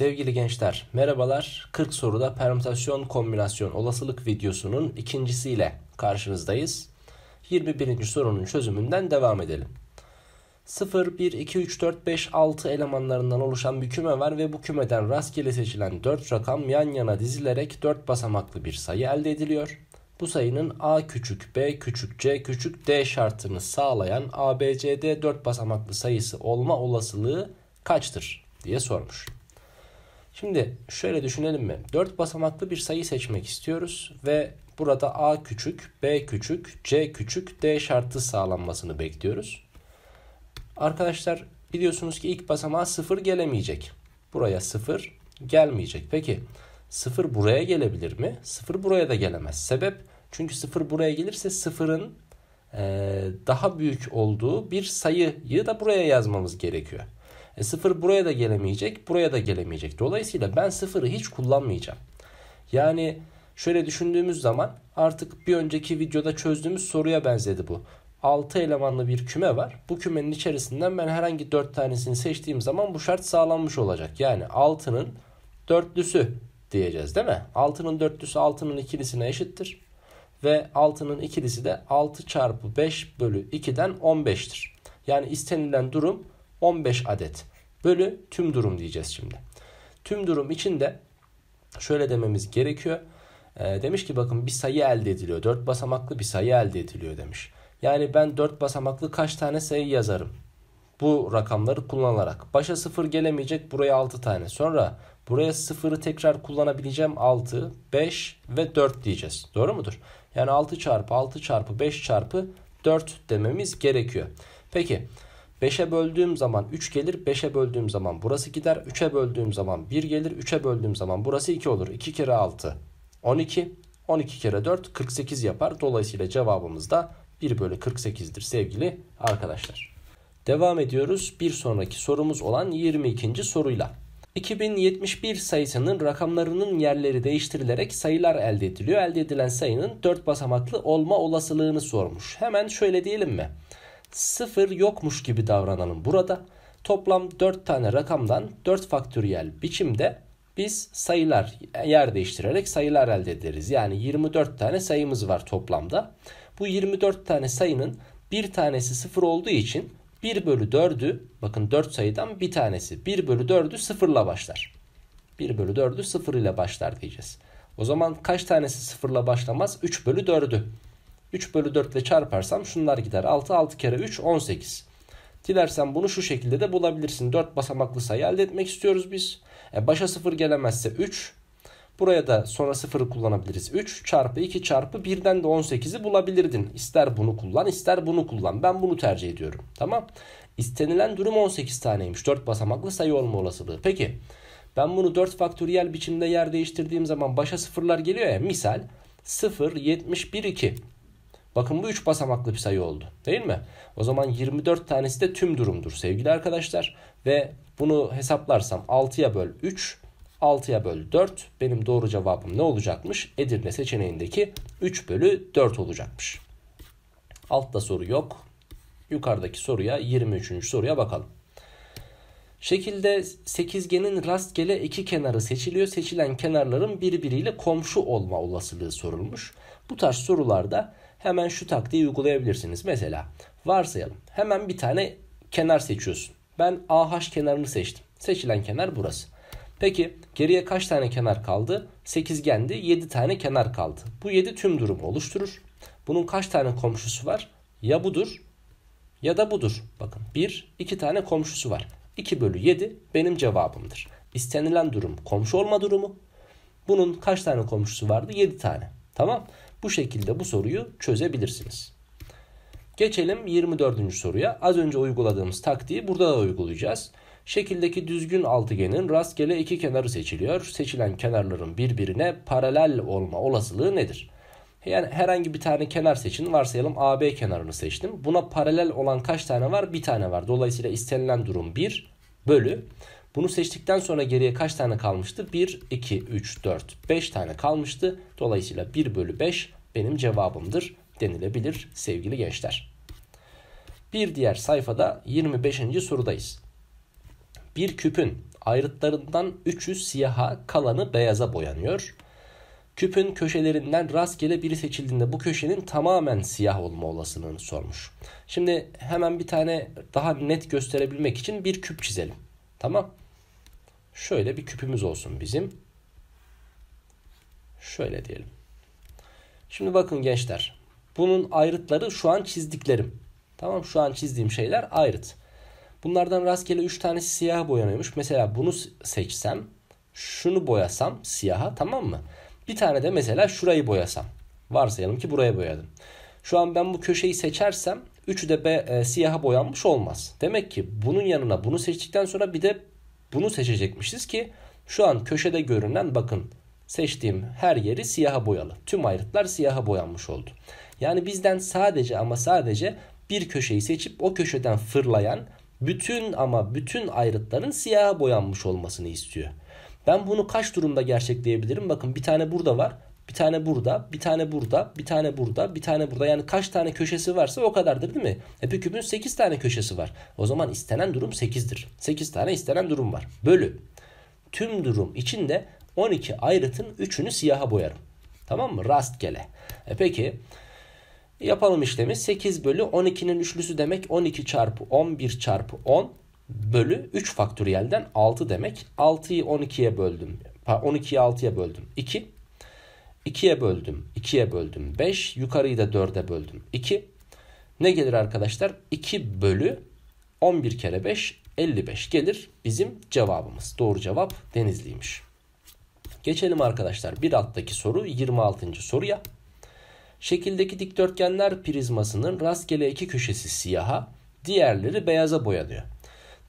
Sevgili gençler, merhabalar. 40 soruda permütasyon kombinasyon olasılık videosunun ikincisiyle karşınızdayız. 21. sorunun çözümünden devam edelim. 0, 1, 2, 3, 4, 5, 6 elemanlarından oluşan bir küme var ve bu kümeden rastgele seçilen 4 rakam yan yana dizilerek 4 basamaklı bir sayı elde ediliyor. Bu sayının A küçük, B küçük, C küçük, D şartını sağlayan ABCD 4 basamaklı sayısı olma olasılığı kaçtır diye sormuş. Şimdi şöyle düşünelim mi? 4 basamaklı bir sayı seçmek istiyoruz ve burada A küçük, B küçük, C küçük, D şartı sağlanmasını bekliyoruz. Arkadaşlar biliyorsunuz ki ilk basamağa 0 gelemeyecek. Buraya 0 gelmeyecek. Peki 0 buraya gelebilir mi? 0 buraya da gelemez. Sebep çünkü 0 buraya gelirse 0'ın daha büyük olduğu bir sayıyı da buraya yazmamız gerekiyor. E 0 buraya da gelemeyecek, buraya da gelemeyecek. Dolayısıyla ben sıfırı hiç kullanmayacağım. Yani şöyle düşündüğümüz zaman artık bir önceki videoda çözdüğümüz soruya benzedi bu. 6 elemanlı bir küme var. Bu kümenin içerisinden ben herhangi 4 tanesini seçtiğim zaman bu şart sağlanmış olacak. Yani 6'nın dörtlüsü diyeceğiz değil mi? 6'nın dörtlüsü 6'nın ikilisine eşittir. Ve 6'nın ikilisi de 6 çarpı 5 bölü 2'den 15'tir. Yani istenilen durum 15 adet. Böyle tüm durum diyeceğiz şimdi. Tüm durum içinde şöyle dememiz gerekiyor. E, demiş ki bakın bir sayı elde ediliyor. dört basamaklı bir sayı elde ediliyor demiş. Yani ben dört basamaklı kaç tane sayı yazarım? Bu rakamları kullanarak. Başa sıfır gelemeyecek buraya altı tane. Sonra buraya sıfırı tekrar kullanabileceğim altı, beş ve dört diyeceğiz. Doğru mudur? Yani altı çarpı altı çarpı beş çarpı dört dememiz gerekiyor. Peki 5'e böldüğüm zaman 3 gelir. 5'e böldüğüm zaman burası gider. 3'e böldüğüm zaman 1 gelir. 3'e böldüğüm zaman burası 2 olur. 2 kere 6 12. 12 kere 4 48 yapar. Dolayısıyla cevabımız da 1 bölü 48'dir sevgili arkadaşlar. Devam ediyoruz bir sonraki sorumuz olan 22. soruyla. 2071 sayısının rakamlarının yerleri değiştirilerek sayılar elde ediliyor. Elde edilen sayının 4 basamaklı olma olasılığını sormuş. Hemen şöyle diyelim mi? sıfır yokmuş gibi davranalım burada. Toplam 4 tane rakamdan 4 faktöriyel biçimde biz sayılar yer değiştirerek sayılar elde ederiz. Yani 24 tane sayımız var toplamda. Bu 24 tane sayının bir tanesi sıfır olduğu için 1 bölü 4'ü bakın 4 sayıdan bir tanesi 1 bölü 4'ü sıfırla başlar. 1 bölü 4'ü sıfır ile başlar diyeceğiz. O zaman kaç tanesi sıfırla başlamaz? 3 bölü 4'ü. 3 bölü 4 ile çarparsam şunlar gider. 6 6 kere 3 18. Dilersen bunu şu şekilde de bulabilirsin. 4 basamaklı sayı elde etmek istiyoruz biz. E başa 0 gelemezse 3. Buraya da sonra 0'ı kullanabiliriz. 3 çarpı 2 çarpı 1'den de 18'i bulabilirdin. İster bunu kullan ister bunu kullan. Ben bunu tercih ediyorum. Tamam. İstenilen durum 18 taneymiş. 4 basamaklı sayı olma olasılığı. Peki ben bunu 4 faktöriyel biçimde yer değiştirdiğim zaman başa sıfırlar geliyor ya. Misal 0, 71, 2. Bakın bu 3 basamaklı bir sayı oldu değil mi? O zaman 24 tanesi de tüm durumdur sevgili arkadaşlar. Ve bunu hesaplarsam 6'ya böl 3, 6'ya böl 4. Benim doğru cevabım ne olacakmış? Edirne seçeneğindeki 3 bölü 4 olacakmış. Altta soru yok. Yukarıdaki soruya 23. soruya bakalım. Şekilde sekizgenin rastgele iki kenarı seçiliyor. Seçilen kenarların birbiriyle komşu olma olasılığı sorulmuş. Bu tarz sorularda hemen şu taktiği uygulayabilirsiniz. Mesela varsayalım hemen bir tane kenar seçiyorsun. Ben AH kenarını seçtim. Seçilen kenar burası. Peki geriye kaç tane kenar kaldı? Sekizgendi gendi 7 tane kenar kaldı. Bu 7 tüm durumu oluşturur. Bunun kaç tane komşusu var? Ya budur ya da budur. Bakın 1, 2 tane komşusu var. 2 bölü 7 benim cevabımdır. İstenilen durum komşu olma durumu. Bunun kaç tane komşusu vardı? 7 tane. Tamam. Bu şekilde bu soruyu çözebilirsiniz. Geçelim 24. soruya. Az önce uyguladığımız taktiği burada da uygulayacağız. Şekildeki düzgün altıgenin rastgele iki kenarı seçiliyor. Seçilen kenarların birbirine paralel olma olasılığı nedir? Yani herhangi bir tane kenar seçin. Varsayalım AB kenarını seçtim. Buna paralel olan kaç tane var? Bir tane var. Dolayısıyla istenilen durum 1 bölü bunu seçtikten sonra geriye kaç tane kalmıştı? 1, 2, 3, 4, 5 tane kalmıştı. Dolayısıyla 1 bölü 5 benim cevabımdır denilebilir sevgili gençler. Bir diğer sayfada 25. sorudayız. Bir küpün ayrıtlarından 3'ü siyaha kalanı beyaza boyanıyor. Küpün köşelerinden rastgele biri seçildiğinde bu köşenin tamamen siyah olma olasılığını sormuş. Şimdi hemen bir tane daha net gösterebilmek için bir küp çizelim. Tamam. Şöyle bir küpümüz olsun bizim. Şöyle diyelim. Şimdi bakın gençler. Bunun ayrıtları şu an çizdiklerim. Tamam şu an çizdiğim şeyler ayrıt. Bunlardan rastgele 3 tanesi siyah boyanıyormuş. Mesela bunu seçsem, şunu boyasam siyaha tamam mı? Bir tane de mesela şurayı boyasam. Varsayalım ki buraya boyadım. Şu an ben bu köşeyi seçersem üçü de be, e, siyaha boyanmış olmaz. Demek ki bunun yanına bunu seçtikten sonra bir de bunu seçecekmişiz ki şu an köşede görünen bakın seçtiğim her yeri siyaha boyalı. Tüm ayrıtlar siyaha boyanmış oldu. Yani bizden sadece ama sadece bir köşeyi seçip o köşeden fırlayan bütün ama bütün ayrıtların siyaha boyanmış olmasını istiyor. Ben bunu kaç durumda gerçekleyebilirim? Bakın bir tane burada var. Bir tane burada, bir tane burada, bir tane burada, bir tane burada. Yani kaç tane köşesi varsa o kadardır değil mi? E bir küpün 8 tane köşesi var. O zaman istenen durum 8'dir. 8 tane istenen durum var. Bölü. Tüm durum içinde 12 ayrıtın 3'ünü siyaha boyarım. Tamam mı? Rastgele. E peki yapalım işlemi. 8 bölü 12'nin üçlüsü demek 12 çarpı 11 çarpı 10 bölü 3 faktöriyelden 6 demek. 6'yı 12'ye böldüm. 12'yi 6'ya böldüm. 2 2'ye böldüm. 2'ye böldüm. 5. Yukarıyı da 4'e böldüm. 2. Ne gelir arkadaşlar? 2 bölü 11 kere 5 55 gelir bizim cevabımız. Doğru cevap Denizli'ymiş. Geçelim arkadaşlar bir alttaki soru 26. soruya. Şekildeki dikdörtgenler prizmasının rastgele iki köşesi siyaha, diğerleri beyaza boyanıyor.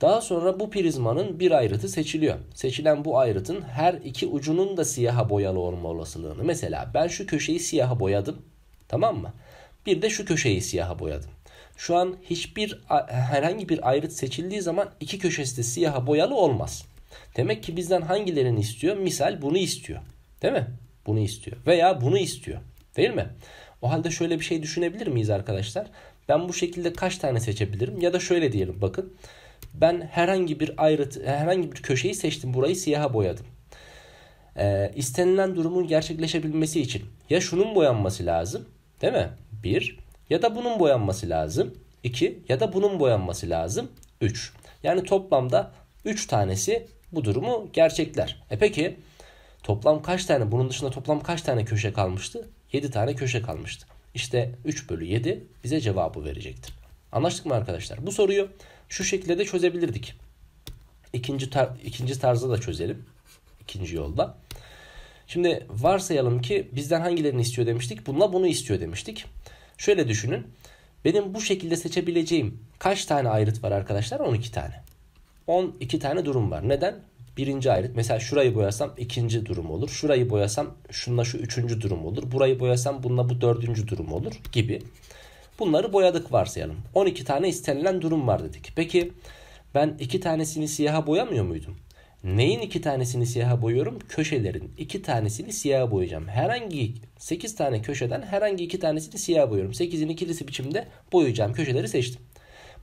Daha sonra bu prizmanın bir ayrıtı seçiliyor. Seçilen bu ayrıtın her iki ucunun da siyaha boyalı olma olasılığını. Mesela ben şu köşeyi siyaha boyadım. Tamam mı? Bir de şu köşeyi siyaha boyadım. Şu an hiçbir herhangi bir ayrıt seçildiği zaman iki köşesi de siyaha boyalı olmaz. Demek ki bizden hangilerini istiyor? Misal bunu istiyor. Değil mi? Bunu istiyor. Veya bunu istiyor. Değil mi? O halde şöyle bir şey düşünebilir miyiz arkadaşlar? Ben bu şekilde kaç tane seçebilirim? Ya da şöyle diyelim bakın. Ben herhangi bir ayrıt, herhangi bir köşeyi seçtim. Burayı siyaha boyadım. E, istenilen durumun gerçekleşebilmesi için ya şunun boyanması lazım değil mi? Bir. ya da bunun boyanması lazım. iki. ya da bunun boyanması lazım. üç. Yani toplamda üç tanesi bu durumu gerçekler. E peki toplam kaç tane bunun dışında toplam kaç tane köşe kalmıştı? 7 tane köşe kalmıştı. İşte 3 bölü 7 bize cevabı verecektir. Anlaştık mı arkadaşlar? Bu soruyu şu şekilde de çözebilirdik. İkinci, tar ikinci tarzda da çözelim. İkinci yolda. Şimdi varsayalım ki bizden hangilerini istiyor demiştik. Bununla bunu istiyor demiştik. Şöyle düşünün. Benim bu şekilde seçebileceğim kaç tane ayrıt var arkadaşlar? 12 tane. 12 tane durum var. Neden? Birinci ayrıt. Mesela şurayı boyasam ikinci durum olur. Şurayı boyasam şunla şu üçüncü durum olur. Burayı boyasam bununla bu dördüncü durum olur gibi. Bunları boyadık varsayalım. 12 tane istenilen durum var dedik. Peki ben iki tanesini siyaha boyamıyor muydum? Neyin iki tanesini siyaha boyuyorum? Köşelerin iki tanesini siyaha boyayacağım. Herhangi 8 tane köşeden herhangi iki tanesini siyaha boyuyorum. 8'in ikilisi biçimde boyayacağım. Köşeleri seçtim.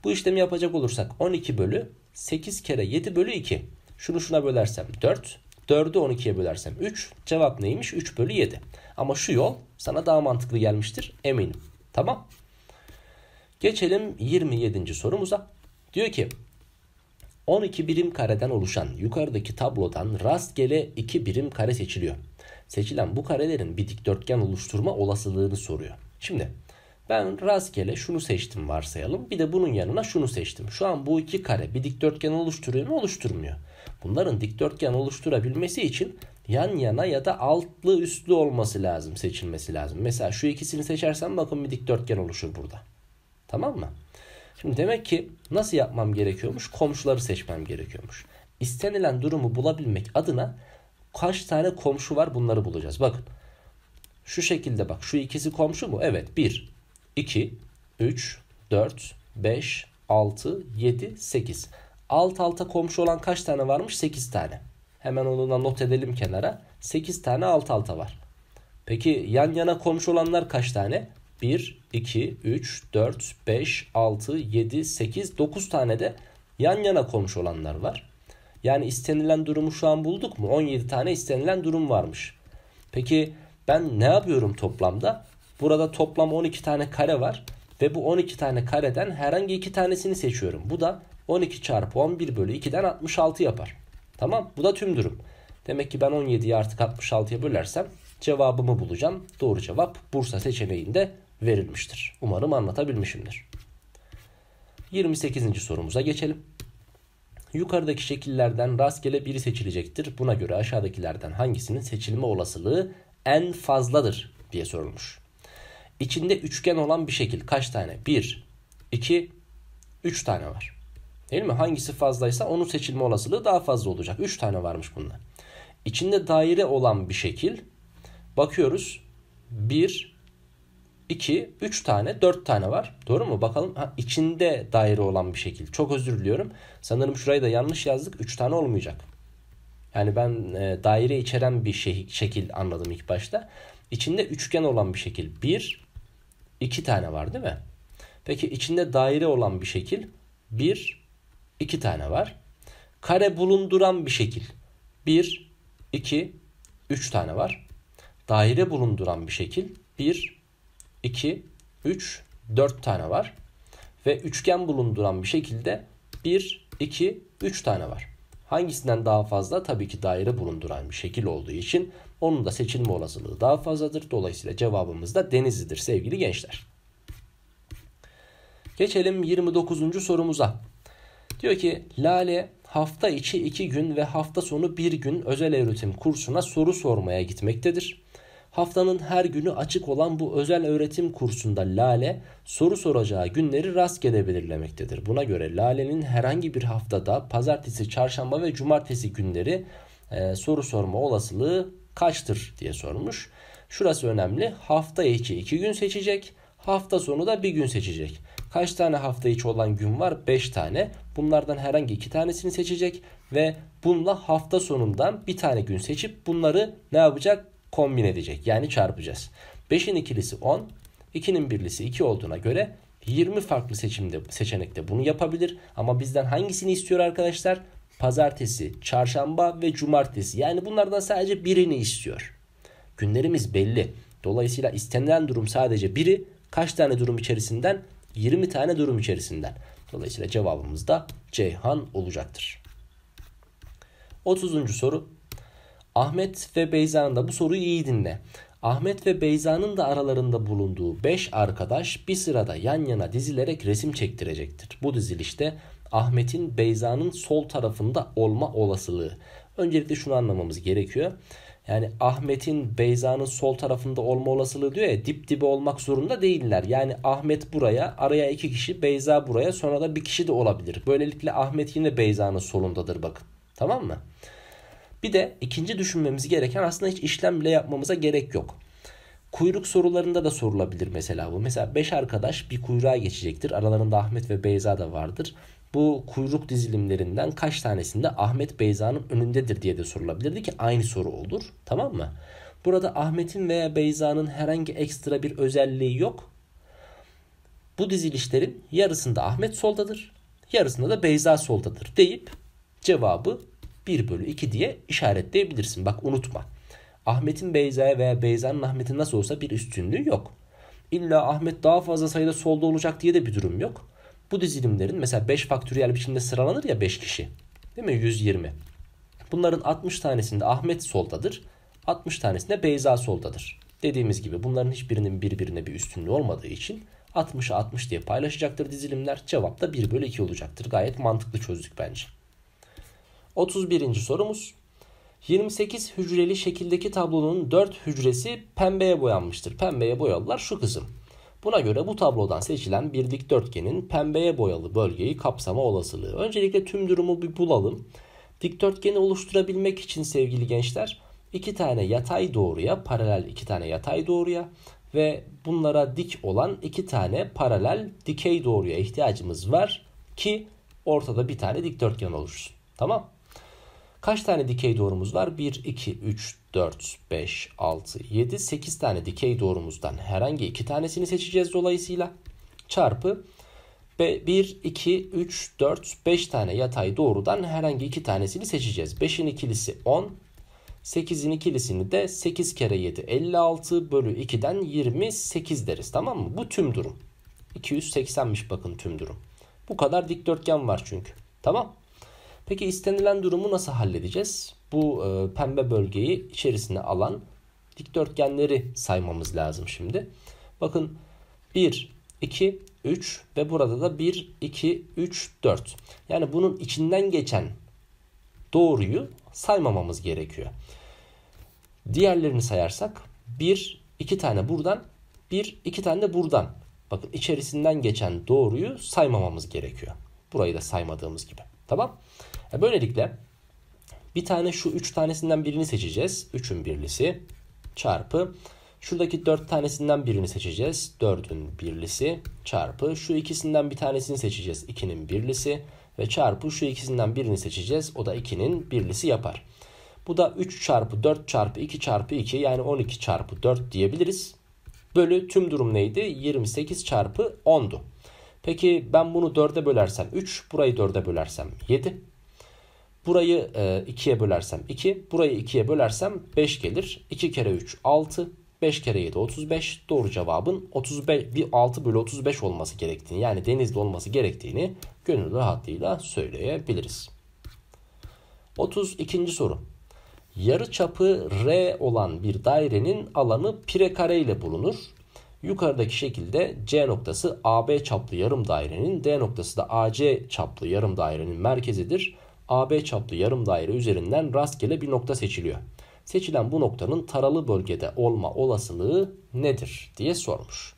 Bu işlemi yapacak olursak 12 bölü 8 kere 7 bölü 2. Şunu şuna bölersem 4. 4'ü 12'ye bölersem 3. Cevap neymiş? 3 bölü 7. Ama şu yol sana daha mantıklı gelmiştir eminim. Tamam. Geçelim 27. sorumuza. Diyor ki 12 birim kareden oluşan yukarıdaki tablodan rastgele 2 birim kare seçiliyor. Seçilen bu karelerin bir dikdörtgen oluşturma olasılığını soruyor. Şimdi ben rastgele şunu seçtim varsayalım. Bir de bunun yanına şunu seçtim. Şu an bu iki kare bir dikdörtgen oluşturuyor mu oluşturmuyor. Bunların dikdörtgen oluşturabilmesi için yan yana ya da altlı üstlü olması lazım seçilmesi lazım. Mesela şu ikisini seçersem bakın bir dikdörtgen oluşur burada. Tamam mı? Şimdi demek ki nasıl yapmam gerekiyormuş? Komşuları seçmem gerekiyormuş. İstenilen durumu bulabilmek adına kaç tane komşu var bunları bulacağız. Bakın şu şekilde bak şu ikisi komşu mu? Evet 1, 2, 3, 4, 5, 6, 7, 8. Alt alta komşu olan kaç tane varmış? 8 tane. Hemen onu da not edelim kenara. 8 tane alt alta var. Peki yan yana komşu olanlar kaç tane? 1, 2, 3, 4, 5, 6, 7, 8, 9 tane de yan yana konmuş olanlar var. Yani istenilen durumu şu an bulduk mu? 17 tane istenilen durum varmış. Peki ben ne yapıyorum toplamda? Burada toplam 12 tane kare var ve bu 12 tane kareden herhangi iki tanesini seçiyorum. Bu da 12 çarpı 11 bölü 2'den 66 yapar. Tamam bu da tüm durum. Demek ki ben 17'yi artık 66'ya bölersem cevabımı bulacağım. Doğru cevap Bursa seçeneğinde verilmiştir. Umarım anlatabilmişimdir. 28. sorumuza geçelim. Yukarıdaki şekillerden rastgele biri seçilecektir. Buna göre aşağıdakilerden hangisinin seçilme olasılığı en fazladır diye sorulmuş. İçinde üçgen olan bir şekil kaç tane? 1, 2, 3 tane var. Değil mi? Hangisi fazlaysa onun seçilme olasılığı daha fazla olacak. 3 tane varmış bunlar. İçinde daire olan bir şekil. Bakıyoruz. 1, 2, 3 tane, 4 tane var. Doğru mu? Bakalım ha, içinde daire olan bir şekil. Çok özür diliyorum. Sanırım şurayı da yanlış yazdık. 3 tane olmayacak. Yani ben e, daire içeren bir şey, şekil anladım ilk başta. İçinde üçgen olan bir şekil. 1, 2 tane var değil mi? Peki içinde daire olan bir şekil. 1, 2 tane var. Kare bulunduran bir şekil. 1, 2, 3 tane var. Daire bulunduran bir şekil. 1, 2, 3, 4 tane var. Ve üçgen bulunduran bir şekilde 1, 2, 3 tane var. Hangisinden daha fazla? Tabii ki daire bulunduran bir şekil olduğu için onun da seçilme olasılığı daha fazladır. Dolayısıyla cevabımız da Denizli'dir sevgili gençler. Geçelim 29. sorumuza. Diyor ki Lale hafta içi 2 gün ve hafta sonu 1 gün özel öğretim kursuna soru sormaya gitmektedir. Haftanın her günü açık olan bu özel öğretim kursunda Lale soru soracağı günleri rastgele belirlemektedir. Buna göre Lale'nin herhangi bir haftada pazartesi, çarşamba ve cumartesi günleri e, soru sorma olasılığı kaçtır diye sormuş. Şurası önemli. Hafta içi 2 gün seçecek. Hafta sonu da bir gün seçecek. Kaç tane hafta içi olan gün var? 5 tane. Bunlardan herhangi 2 tanesini seçecek ve bununla hafta sonundan bir tane gün seçip bunları ne yapacak? kombin edecek. Yani çarpacağız. 5'in ikilisi 10, 2'nin birlisi 2 olduğuna göre 20 farklı seçimde seçenekte bunu yapabilir. Ama bizden hangisini istiyor arkadaşlar? Pazartesi, çarşamba ve cumartesi. Yani bunlardan sadece birini istiyor. Günlerimiz belli. Dolayısıyla istenilen durum sadece biri. Kaç tane durum içerisinden? 20 tane durum içerisinden. Dolayısıyla cevabımız da Ceyhan olacaktır. 30. soru Ahmet ve Beyza'nın da bu soruyu iyi dinle. Ahmet ve Beyza'nın da aralarında bulunduğu 5 arkadaş bir sırada yan yana dizilerek resim çektirecektir. Bu dizilişte Ahmet'in Beyza'nın sol tarafında olma olasılığı. Öncelikle şunu anlamamız gerekiyor. Yani Ahmet'in Beyza'nın sol tarafında olma olasılığı diyor ya dip dibe olmak zorunda değiller. Yani Ahmet buraya, araya iki kişi, Beyza buraya, sonra da bir kişi de olabilir. Böylelikle Ahmet yine Beyza'nın solundadır bakın. Tamam mı? Bir de ikinci düşünmemiz gereken aslında hiç işlem bile yapmamıza gerek yok. Kuyruk sorularında da sorulabilir mesela bu. Mesela 5 arkadaş bir kuyruğa geçecektir. Aralarında Ahmet ve Beyza da vardır. Bu kuyruk dizilimlerinden kaç tanesinde Ahmet Beyza'nın önündedir diye de sorulabilirdi ki aynı soru olur. Tamam mı? Burada Ahmet'in veya Beyza'nın herhangi ekstra bir özelliği yok. Bu dizilişlerin yarısında Ahmet soldadır, yarısında da Beyza soldadır deyip cevabı 1 bölü 2 diye işaretleyebilirsin. Bak unutma. Ahmet'in Beyza'ya veya Beyza'nın Ahmet'in nasıl olsa bir üstünlüğü yok. İlla Ahmet daha fazla sayıda solda olacak diye de bir durum yok. Bu dizilimlerin mesela 5 faktöriyel biçimde sıralanır ya 5 kişi. Değil mi? 120. Bunların 60 tanesinde Ahmet soldadır. 60 tanesinde Beyza soldadır. Dediğimiz gibi bunların hiçbirinin birbirine bir üstünlüğü olmadığı için 60'a 60 diye paylaşacaktır dizilimler. Cevap da 1 bölü 2 olacaktır. Gayet mantıklı çözdük bence. 31. sorumuz. 28 hücreli şekildeki tablonun 4 hücresi pembeye boyanmıştır. Pembeye boyalılar şu kısım. Buna göre bu tablodan seçilen bir dikdörtgenin pembeye boyalı bölgeyi kapsama olasılığı. Öncelikle tüm durumu bir bulalım. Dikdörtgeni oluşturabilmek için sevgili gençler iki tane yatay doğruya paralel iki tane yatay doğruya ve bunlara dik olan iki tane paralel dikey doğruya ihtiyacımız var ki ortada bir tane dikdörtgen oluşsun. Tamam? Kaç tane dikey doğrumuz var? 1, 2, 3, 4, 5, 6, 7, 8 tane dikey doğrumuzdan herhangi iki tanesini seçeceğiz dolayısıyla. Çarpı 1, 2, 3, 4, 5 tane yatay doğrudan herhangi iki tanesini seçeceğiz. 5'in ikilisi 10, 8'in ikilisini de 8 kere 7 56 bölü 2'den 28 deriz tamam mı? Bu tüm durum. 280'miş bakın tüm durum. Bu kadar dikdörtgen var çünkü. Tamam. Peki istenilen durumu nasıl halledeceğiz? Bu e, pembe bölgeyi içerisine alan dikdörtgenleri saymamız lazım şimdi. Bakın 1, 2, 3 ve burada da 1, 2, 3, 4. Yani bunun içinden geçen doğruyu saymamamız gerekiyor. Diğerlerini sayarsak 1, 2 tane buradan, 1, 2 tane de buradan. Bakın içerisinden geçen doğruyu saymamamız gerekiyor. Burayı da saymadığımız gibi. Tamam. E, böylelikle bir tane şu 3 tanesinden birini seçeceğiz. 3'ün birlisi çarpı şuradaki 4 tanesinden birini seçeceğiz. 4'ün birlisi çarpı şu ikisinden bir tanesini seçeceğiz. 2'nin birlisi ve çarpı şu ikisinden birini seçeceğiz. O da 2'nin birlisi yapar. Bu da 3 çarpı 4 çarpı 2 çarpı 2 yani 12 çarpı 4 diyebiliriz. Bölü tüm durum neydi? 28 çarpı 10'du. Peki ben bunu 4'e bölersem 3, burayı 4'e bölersem 7. Burayı e, 2'ye bölersem 2. Burayı ikiye bölersem 5 gelir. 2 kere 3 6. 5 kere 7 35. Doğru cevabın 35, 6 bölü 35 olması gerektiğini yani denizli olması gerektiğini gönül rahatlığıyla söyleyebiliriz. 32. soru. Yarı çapı R olan bir dairenin alanı pire kare ile bulunur. Yukarıdaki şekilde C noktası AB çaplı yarım dairenin, D noktası da AC çaplı yarım dairenin merkezidir. AB çaplı yarım daire üzerinden rastgele bir nokta seçiliyor. Seçilen bu noktanın taralı bölgede olma olasılığı nedir diye sormuş.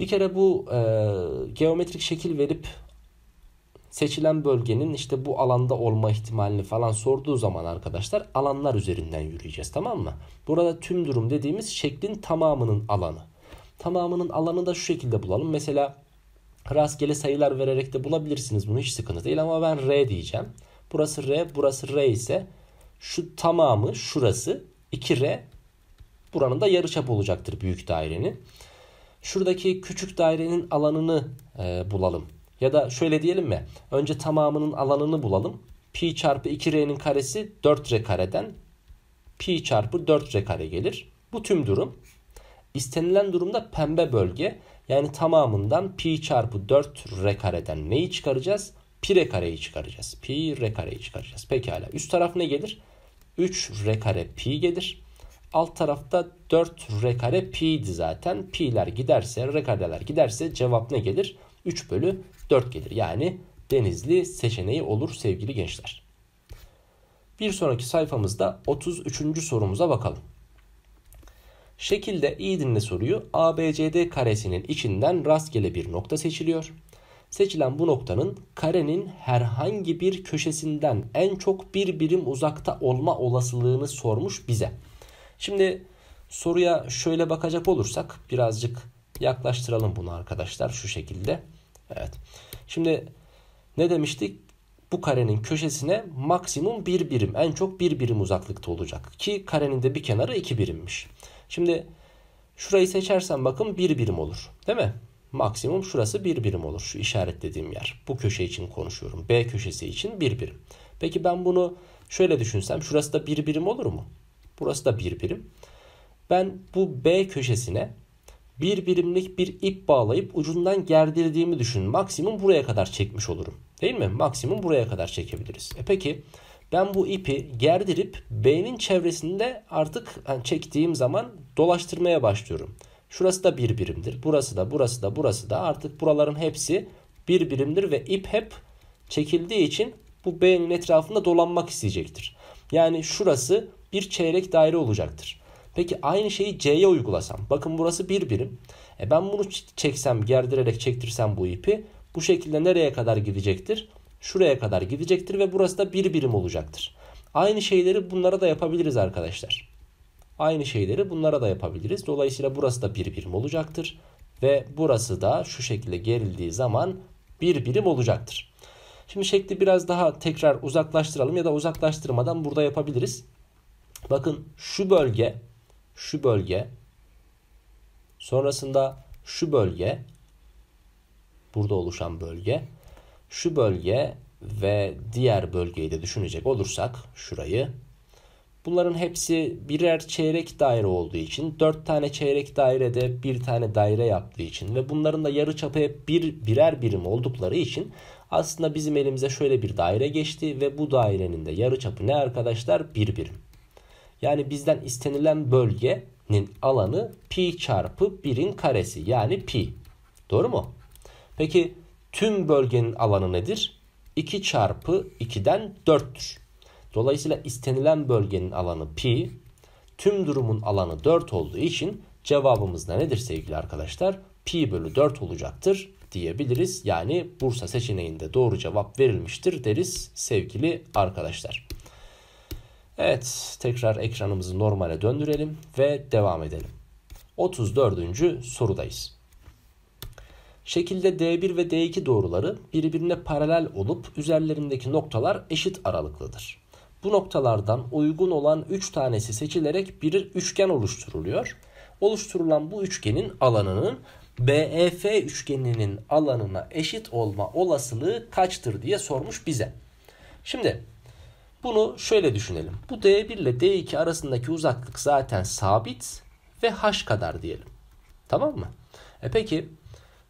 Bir kere bu e, geometrik şekil verip seçilen bölgenin işte bu alanda olma ihtimalini falan sorduğu zaman arkadaşlar alanlar üzerinden yürüyeceğiz tamam mı? Burada tüm durum dediğimiz şeklin tamamının alanı. Tamamının alanı da şu şekilde bulalım. Mesela Rastgele sayılar vererek de bulabilirsiniz bunu hiç sıkıntı değil ama ben R diyeceğim. Burası R, burası R ise şu tamamı şurası 2R buranın da yarıçap olacaktır büyük dairenin. Şuradaki küçük dairenin alanını e, bulalım. Ya da şöyle diyelim mi? Önce tamamının alanını bulalım. Pi çarpı 2R'nin karesi 4R kareden pi çarpı 4R kare gelir. Bu tüm durum. İstenilen durumda pembe bölge yani tamamından pi çarpı 4 r kareden neyi çıkaracağız? Pi r kareyi çıkaracağız. Pi r kareyi çıkaracağız. Pekala. Üst taraf ne gelir? 3 r kare pi gelir. Alt tarafta 4 r kare pi'ydi zaten. Pi'ler giderse, r kareler giderse cevap ne gelir? 3 bölü 4 gelir. Yani denizli seçeneği olur sevgili gençler. Bir sonraki sayfamızda 33. sorumuza bakalım. Şekilde iyi dinle soruyu ABCD karesinin içinden rastgele bir nokta seçiliyor. Seçilen bu noktanın karenin herhangi bir köşesinden en çok bir birim uzakta olma olasılığını sormuş bize. Şimdi soruya şöyle bakacak olursak birazcık yaklaştıralım bunu arkadaşlar şu şekilde. Evet. Şimdi ne demiştik? Bu karenin köşesine maksimum bir birim en çok bir birim uzaklıkta olacak. Ki karenin de bir kenarı iki birimmiş. Şimdi şurayı seçersen bakın bir birim olur. Değil mi? Maksimum şurası bir birim olur. Şu işaretlediğim yer. Bu köşe için konuşuyorum. B köşesi için bir birim. Peki ben bunu şöyle düşünsem şurası da bir birim olur mu? Burası da bir birim. Ben bu B köşesine bir birimlik bir ip bağlayıp ucundan gerdirdiğimi düşünün. Maksimum buraya kadar çekmiş olurum. Değil mi? Maksimum buraya kadar çekebiliriz. E peki ben bu ipi gerdirip beynin çevresinde artık hani çektiğim zaman dolaştırmaya başlıyorum. Şurası da bir birimdir. Burası da burası da burası da artık buraların hepsi bir birimdir ve ip hep çekildiği için bu beynin etrafında dolanmak isteyecektir. Yani şurası bir çeyrek daire olacaktır. Peki aynı şeyi C'ye uygulasam. Bakın burası bir birim. E ben bunu çeksem gerdirerek çektirsem bu ipi bu şekilde nereye kadar gidecektir? şuraya kadar gidecektir ve burası da bir birim olacaktır. Aynı şeyleri bunlara da yapabiliriz arkadaşlar. Aynı şeyleri bunlara da yapabiliriz. Dolayısıyla burası da bir birim olacaktır. Ve burası da şu şekilde gerildiği zaman bir birim olacaktır. Şimdi şekli biraz daha tekrar uzaklaştıralım ya da uzaklaştırmadan burada yapabiliriz. Bakın şu bölge, şu bölge, sonrasında şu bölge, burada oluşan bölge şu bölge ve diğer bölgeyi de düşünecek olursak şurayı Bunların hepsi birer çeyrek daire olduğu için 4 tane çeyrek dairede bir tane daire yaptığı için ve bunların da yarı çapı hep bir, birer birim oldukları için aslında bizim elimize şöyle bir daire geçti ve bu dairenin de yarı çapı ne arkadaşlar? Bir birim. Yani bizden istenilen bölgenin alanı pi çarpı birin karesi yani pi. Doğru mu? Peki Tüm bölgenin alanı nedir? 2 çarpı 2'den 4'tür. Dolayısıyla istenilen bölgenin alanı pi, tüm durumun alanı 4 olduğu için cevabımız da nedir sevgili arkadaşlar? Pi bölü 4 olacaktır diyebiliriz. Yani Bursa seçeneğinde doğru cevap verilmiştir deriz sevgili arkadaşlar. Evet tekrar ekranımızı normale döndürelim ve devam edelim. 34. sorudayız. Şekilde D1 ve D2 doğruları birbirine paralel olup üzerlerindeki noktalar eşit aralıklıdır. Bu noktalardan uygun olan 3 tanesi seçilerek bir üçgen oluşturuluyor. Oluşturulan bu üçgenin alanının BEF üçgeninin alanına eşit olma olasılığı kaçtır diye sormuş bize. Şimdi bunu şöyle düşünelim. Bu D1 ile D2 arasındaki uzaklık zaten sabit ve H kadar diyelim. Tamam mı? E peki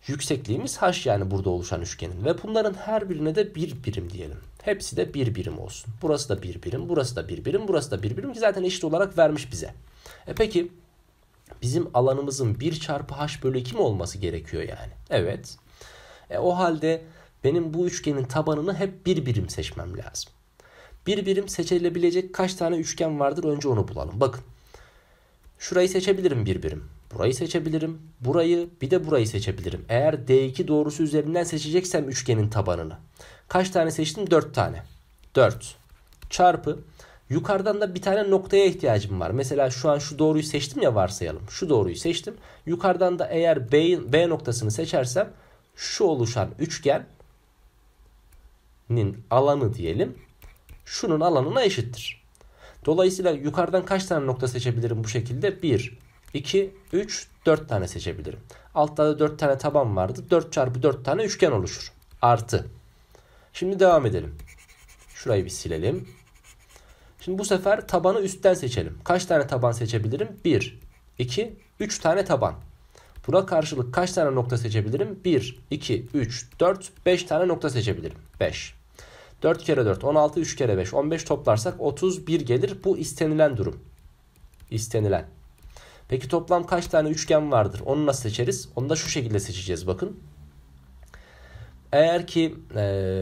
Yüksekliğimiz h yani burada oluşan üçgenin ve bunların her birine de bir birim diyelim. Hepsi de bir birim olsun. Burası da bir birim, burası da bir birim, burası da bir birim ki zaten eşit olarak vermiş bize. E peki bizim alanımızın 1 çarpı h bölü 2 mi olması gerekiyor yani? Evet. E o halde benim bu üçgenin tabanını hep bir birim seçmem lazım. Bir birim seçilebilecek kaç tane üçgen vardır önce onu bulalım. Bakın. Şurayı seçebilirim bir birim. Burayı seçebilirim. Burayı bir de burayı seçebilirim. Eğer D2 doğrusu üzerinden seçeceksem üçgenin tabanını. Kaç tane seçtim? 4 tane. 4 çarpı yukarıdan da bir tane noktaya ihtiyacım var. Mesela şu an şu doğruyu seçtim ya varsayalım. Şu doğruyu seçtim. Yukarıdan da eğer B, B noktasını seçersem şu oluşan üçgenin alanı diyelim. Şunun alanına eşittir. Dolayısıyla yukarıdan kaç tane nokta seçebilirim bu şekilde? 1, 2, 3, 4 tane seçebilirim. Altta da 4 tane taban vardı. 4 çarpı 4 tane üçgen oluşur. Artı. Şimdi devam edelim. Şurayı bir silelim. Şimdi bu sefer tabanı üstten seçelim. Kaç tane taban seçebilirim? 1, 2, 3 tane taban. Buna karşılık kaç tane nokta seçebilirim? 1, 2, 3, 4, 5 tane nokta seçebilirim. 5. 4 kere 4, 16, 3 kere 5, 15 toplarsak 31 gelir. Bu istenilen durum. İstenilen. Peki toplam kaç tane üçgen vardır? Onu nasıl seçeriz? Onu da şu şekilde seçeceğiz bakın. Eğer ki e,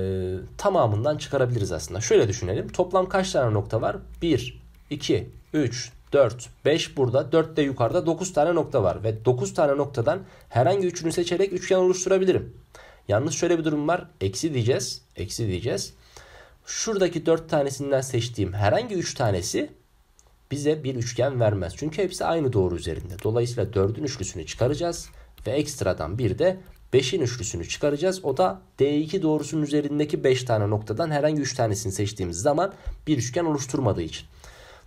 tamamından çıkarabiliriz aslında. Şöyle düşünelim. Toplam kaç tane nokta var? 1, 2, 3, 4, 5 burada. 4 de yukarıda 9 tane nokta var. Ve 9 tane noktadan herhangi üçünü seçerek üçgen oluşturabilirim. Yalnız şöyle bir durum var. Eksi diyeceğiz. Eksi diyeceğiz. Şuradaki 4 tanesinden seçtiğim herhangi 3 tanesi bize bir üçgen vermez. Çünkü hepsi aynı doğru üzerinde. Dolayısıyla 4'ün üçlüsünü çıkaracağız ve ekstradan bir de 5'in üçlüsünü çıkaracağız. O da D2 doğrusunun üzerindeki 5 tane noktadan herhangi 3 tanesini seçtiğimiz zaman bir üçgen oluşturmadığı için.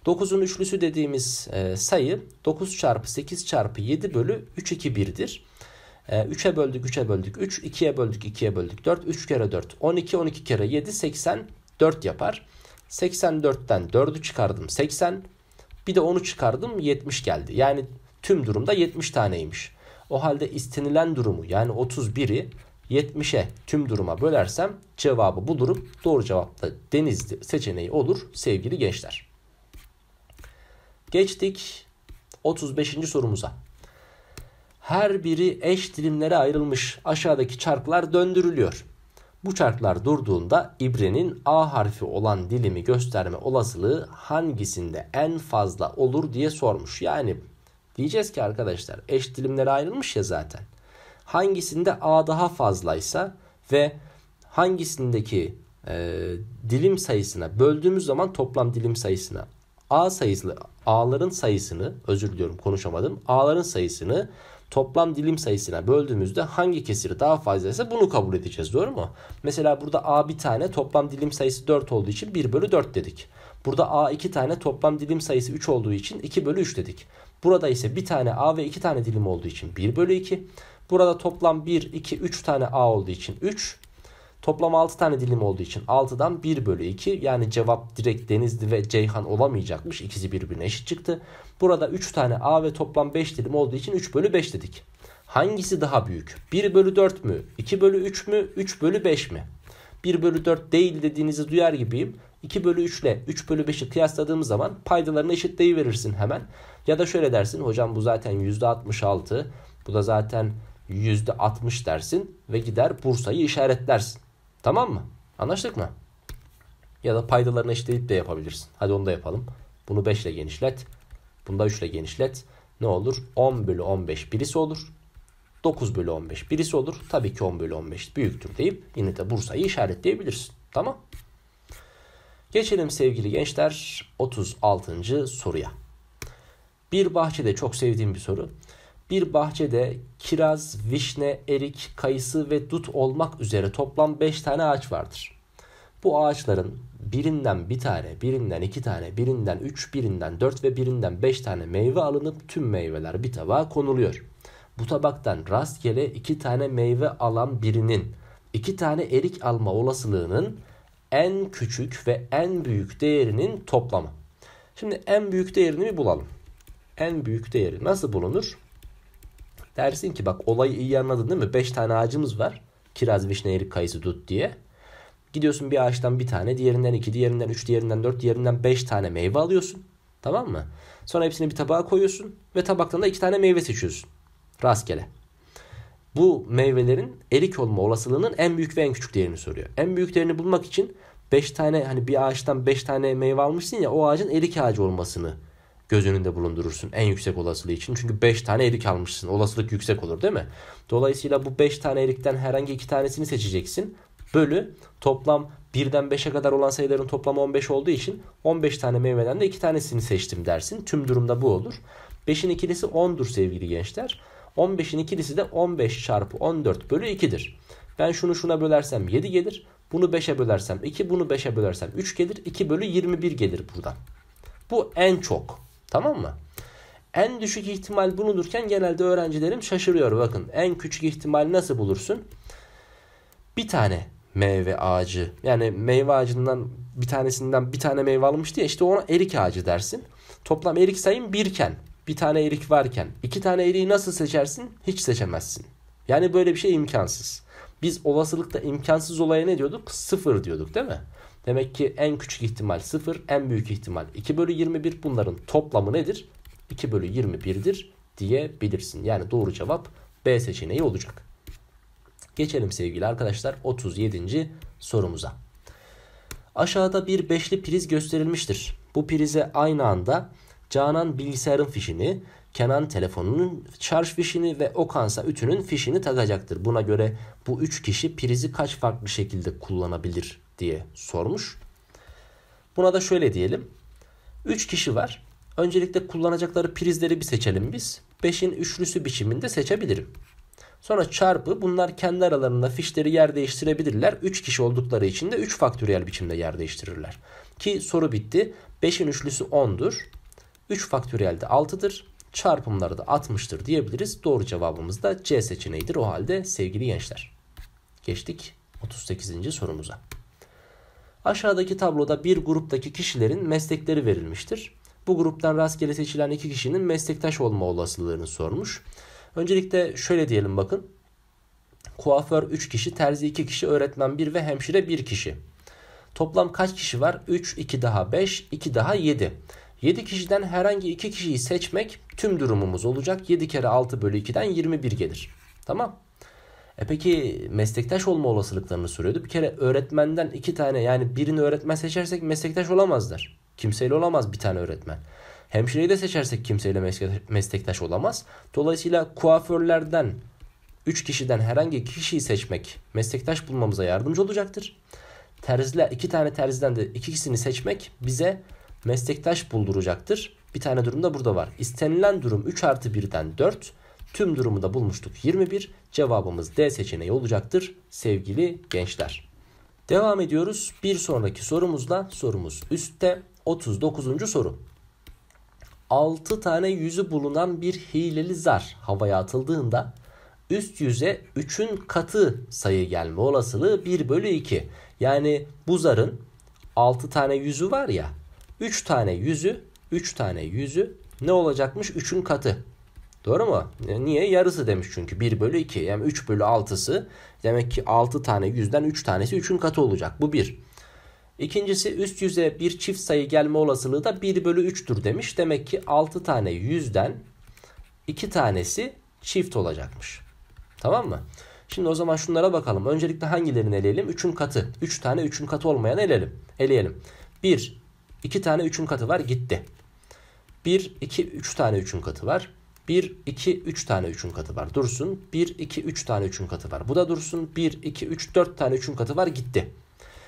9'un üçlüsü dediğimiz e, sayı 9 çarpı 8 çarpı 7 bölü 3 2 1'dir. 3'e böldük 3'e böldük 3, 2'ye böldük 2'ye böldük 4, 3 kere 4, 12, 12 kere 7, 84 yapar. 84'ten 4'ü çıkardım 80, bir de onu çıkardım 70 geldi. Yani tüm durumda 70 taneymiş. O halde istenilen durumu yani 31'i 70'e tüm duruma bölersem cevabı bu durum Doğru cevap da Denizli seçeneği olur sevgili gençler. Geçtik 35. sorumuza. Her biri eş dilimlere ayrılmış. Aşağıdaki çarklar döndürülüyor. Bu çarklar durduğunda ibrenin A harfi olan dilimi gösterme olasılığı hangisinde en fazla olur diye sormuş. Yani diyeceğiz ki arkadaşlar eş dilimlere ayrılmış ya zaten. Hangisinde A daha fazlaysa ve hangisindeki e, dilim sayısına böldüğümüz zaman toplam dilim sayısına A sayısı A'ların sayısını özür diliyorum konuşamadım. A'ların sayısını toplam dilim sayısına böldüğümüzde hangi kesir daha fazlaysa bunu kabul edeceğiz doğru mu? Mesela burada A bir tane toplam dilim sayısı 4 olduğu için 1 bölü 4 dedik. Burada A iki tane toplam dilim sayısı 3 olduğu için 2 bölü 3 dedik. Burada ise bir tane A ve iki tane dilim olduğu için 1 bölü 2. Burada toplam 1, 2, 3 tane A olduğu için 3. Toplam 6 tane dilim olduğu için 6'dan 1 bölü 2 yani cevap direkt Denizli ve Ceyhan olamayacakmış. İkisi birbirine eşit çıktı. Burada 3 tane A ve toplam 5 dilim olduğu için 3 bölü 5 dedik. Hangisi daha büyük? 1 bölü 4 mü? 2 bölü 3 mü? 3 bölü 5 mi? 1 bölü 4 değil dediğinizi duyar gibiyim. 2 bölü 3 ile 3 bölü 5'i kıyasladığımız zaman paydalarını eşitleyiverirsin hemen. Ya da şöyle dersin hocam bu zaten %66 bu da zaten %60 dersin ve gider Bursa'yı işaretlersin. Tamam mı? Anlaştık mı? Ya da paydalarını eşitleyip de yapabilirsin. Hadi onu da yapalım. Bunu 5 ile genişlet. Bunu da 3 ile genişlet. Ne olur? 10 bölü 15 birisi olur. 9 bölü 15 birisi olur. Tabii ki 10 bölü 15 büyüktür deyip yine de Bursa'yı işaretleyebilirsin. Tamam. Geçelim sevgili gençler 36. soruya. Bir bahçede çok sevdiğim bir soru. Bir bahçede kiraz, vişne, erik, kayısı ve dut olmak üzere toplam 5 tane ağaç vardır. Bu ağaçların birinden bir tane, birinden iki tane, birinden üç, birinden dört ve birinden beş tane meyve alınıp tüm meyveler bir tabağa konuluyor. Bu tabaktan rastgele iki tane meyve alan birinin iki tane erik alma olasılığının en küçük ve en büyük değerinin toplamı. Şimdi en büyük değerini bir bulalım. En büyük değeri nasıl bulunur? Dersin ki bak olayı iyi anladın değil mi? 5 tane ağacımız var. Kiraz, vişne, erik, kayısı, dut diye. Gidiyorsun bir ağaçtan bir tane, diğerinden iki, diğerinden üç, diğerinden dört, diğerinden beş tane meyve alıyorsun. Tamam mı? Sonra hepsini bir tabağa koyuyorsun ve tabaktan da iki tane meyve seçiyorsun. Rastgele. Bu meyvelerin erik olma olasılığının en büyük ve en küçük değerini soruyor. En büyüklerini bulmak için 5 tane hani bir ağaçtan 5 tane meyve almışsın ya o ağacın erik ağacı olmasını göz önünde bulundurursun en yüksek olasılığı için. Çünkü 5 tane erik almışsın. Olasılık yüksek olur değil mi? Dolayısıyla bu 5 tane erikten herhangi 2 tanesini seçeceksin. Bölü toplam 1'den 5'e kadar olan sayıların toplamı 15 olduğu için 15 tane meyveden de 2 tanesini seçtim dersin. Tüm durumda bu olur. 5'in ikilisi 10'dur sevgili gençler. 15'in ikilisi de 15 çarpı 14 bölü 2'dir. Ben şunu şuna bölersem 7 gelir. Bunu 5'e bölersem 2, bunu 5'e bölersem 3 gelir. 2 bölü 21 gelir buradan. Bu en çok Tamam mı? En düşük ihtimal bulunurken genelde öğrencilerim şaşırıyor. Bakın en küçük ihtimal nasıl bulursun? Bir tane meyve ağacı. Yani meyve ağacından bir tanesinden bir tane meyve almıştı ya işte ona erik ağacı dersin. Toplam erik sayın birken bir tane erik varken iki tane eriği nasıl seçersin? Hiç seçemezsin. Yani böyle bir şey imkansız. Biz olasılıkta imkansız olaya ne diyorduk? Sıfır diyorduk değil mi? Demek ki en küçük ihtimal 0, en büyük ihtimal 2 bölü 21. Bunların toplamı nedir? 2 bölü 21'dir diyebilirsin. Yani doğru cevap B seçeneği olacak. Geçelim sevgili arkadaşlar 37. sorumuza. Aşağıda bir beşli priz gösterilmiştir. Bu prize aynı anda Canan bilgisayarın fişini, Kenan telefonunun şarj fişini ve Okansa ütünün fişini takacaktır. Buna göre bu üç kişi prizi kaç farklı şekilde kullanabilir diye sormuş. Buna da şöyle diyelim. 3 kişi var. Öncelikle kullanacakları prizleri bir seçelim biz. 5'in üçlüsü biçiminde seçebilirim. Sonra çarpı bunlar kendi aralarında fişleri yer değiştirebilirler. 3 kişi oldukları için de 3 faktöriyel biçimde yer değiştirirler. Ki soru bitti. 5'in üçlüsü 10'dur. 3 faktöriyel de 6'dır. Çarpımları da 60'tır diyebiliriz. Doğru cevabımız da C seçeneğidir. O halde sevgili gençler. Geçtik 38. sorumuza. Aşağıdaki tabloda bir gruptaki kişilerin meslekleri verilmiştir. Bu gruptan rastgele seçilen iki kişinin meslektaş olma olasılığını sormuş. Öncelikle şöyle diyelim bakın. Kuaför 3 kişi, terzi 2 kişi, öğretmen 1 ve hemşire 1 kişi. Toplam kaç kişi var? 3, 2 daha 5, 2 daha 7. 7 kişiden herhangi 2 kişiyi seçmek tüm durumumuz olacak. 7 kere 6 bölü 2'den 21 gelir. Tamam. E peki meslektaş olma olasılıklarını soruyordu. Bir kere öğretmenden iki tane yani birini öğretmen seçersek meslektaş olamazlar. Kimseyle olamaz bir tane öğretmen. Hemşireyi de seçersek kimseyle meslektaş olamaz. Dolayısıyla kuaförlerden 3 kişiden herhangi 2 kişiyi seçmek meslektaş bulmamıza yardımcı olacaktır. Terziler iki tane terziden de ikisini seçmek bize meslektaş bulduracaktır. Bir tane durum da burada var. İstenilen durum 3 artı 1'den 4. Tüm durumu da bulmuştuk 21. Cevabımız D seçeneği olacaktır sevgili gençler. Devam ediyoruz. Bir sonraki sorumuzla sorumuz üstte 39. soru. 6 tane yüzü bulunan bir hileli zar havaya atıldığında üst yüze 3'ün katı sayı gelme olasılığı 1 bölü 2. Yani bu zarın 6 tane yüzü var ya 3 tane yüzü 3 tane yüzü ne olacakmış 3'ün katı. Doğru mu? E, niye? Yarısı demiş çünkü. 1 bölü 2. Yani 3 bölü 6'sı demek ki 6 tane yüzden 3 tanesi 3'ün katı olacak. Bu 1. İkincisi üst yüze bir çift sayı gelme olasılığı da 1 bölü 3'tür demiş. Demek ki 6 tane yüzden 2 tanesi çift olacakmış. Tamam mı? Şimdi o zaman şunlara bakalım. Öncelikle hangilerini eleyelim? 3'ün katı. 3 üç tane 3'ün katı olmayan eleyelim. Eleyelim. 1, 2 tane 3'ün katı var gitti. 1, 2, 3 tane 3'ün katı var. 1, 2, 3 tane 3'ün katı var. Dursun. 1, 2, 3 tane 3'ün katı var. Bu da dursun. 1, 2, 3, 4 tane 3'ün katı var. Gitti.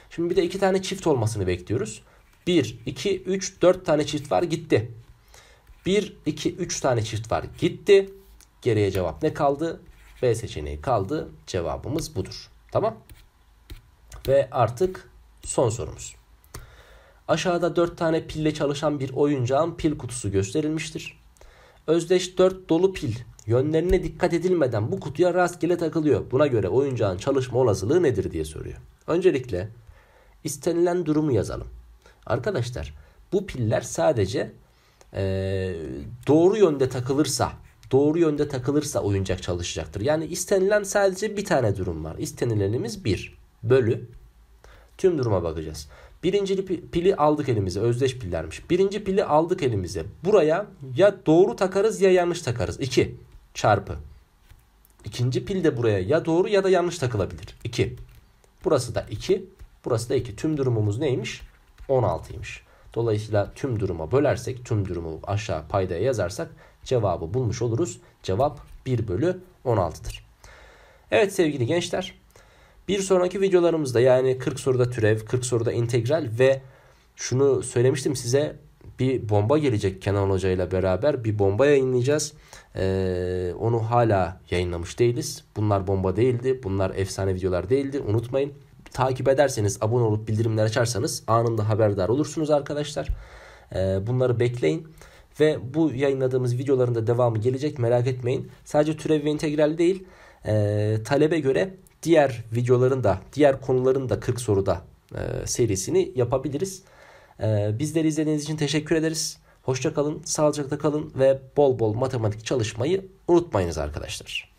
Şimdi bir de 2 tane çift olmasını bekliyoruz. 1, 2, 3, 4 tane çift var. Gitti. 1, 2, 3 tane çift var. Gitti. Geriye cevap ne kaldı? B seçeneği kaldı. Cevabımız budur. Tamam. Ve artık son sorumuz. Aşağıda 4 tane pille çalışan bir oyuncağın pil kutusu gösterilmiştir özdeş 4 dolu pil yönlerine dikkat edilmeden bu kutuya rastgele takılıyor. Buna göre oyuncağın çalışma olasılığı nedir diye soruyor. Öncelikle istenilen durumu yazalım. Arkadaşlar bu piller sadece e, doğru yönde takılırsa doğru yönde takılırsa oyuncak çalışacaktır. Yani istenilen sadece bir tane durum var. İstenilenimiz 1 bölü tüm duruma bakacağız. Birinci pili aldık elimize. Özdeş pillermiş. Birinci pili aldık elimize. Buraya ya doğru takarız ya yanlış takarız. 2 çarpı. İkinci pil de buraya ya doğru ya da yanlış takılabilir. 2. Burası da 2. Burası da 2. Tüm durumumuz neymiş? 16'ymış. Dolayısıyla tüm duruma bölersek, tüm durumu aşağı paydaya yazarsak cevabı bulmuş oluruz. Cevap 1 bölü 16'dır. Evet sevgili gençler bir sonraki videolarımızda yani 40 soruda türev, 40 soruda integral ve şunu söylemiştim size bir bomba gelecek Kenan Hoca ile beraber bir bomba yayınlayacağız. Ee, onu hala yayınlamış değiliz. Bunlar bomba değildi. Bunlar efsane videolar değildi. Unutmayın. Takip ederseniz, abone olup bildirimler açarsanız anında haberdar olursunuz arkadaşlar. Ee, bunları bekleyin. Ve bu yayınladığımız videoların da devamı gelecek. Merak etmeyin. Sadece türev ve integral değil. E, talebe göre diğer videoların da diğer konuların da 40 soruda e, serisini yapabiliriz. E, bizleri izlediğiniz için teşekkür ederiz. Hoşça kalın, sağlıcakla kalın ve bol bol matematik çalışmayı unutmayınız arkadaşlar.